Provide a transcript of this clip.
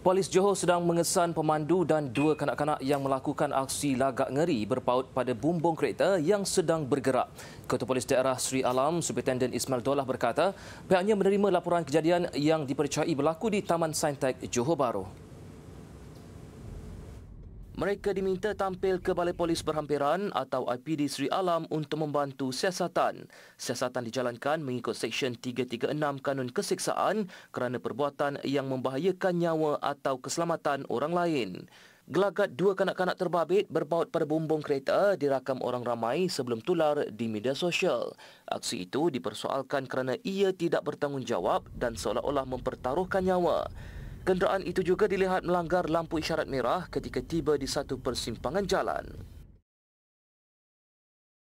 Polis Johor sedang mengesan pemandu dan dua kanak-kanak yang melakukan aksi lagak ngeri berpaut pada bumbung kereta yang sedang bergerak. Ketua Polis Daerah Sri Alam, Superintendent Ismail Dolah berkata, pihaknya menerima laporan kejadian yang dipercayai berlaku di Taman Saintek Johor Bahru. Mereka diminta tampil ke Balai Polis Berhampiran atau IPD Sri Alam untuk membantu siasatan. Siasatan dijalankan mengikut Seksyen 336 Kanun Kesiksaan kerana perbuatan yang membahayakan nyawa atau keselamatan orang lain. Gelagat dua kanak-kanak terbabit berbaut pada bumbung kereta dirakam orang ramai sebelum tular di media sosial. Aksi itu dipersoalkan kerana ia tidak bertanggungjawab dan seolah-olah mempertaruhkan nyawa. Kenderaan itu juga dilihat melanggar lampu isyarat merah ketika tiba di satu persimpangan jalan.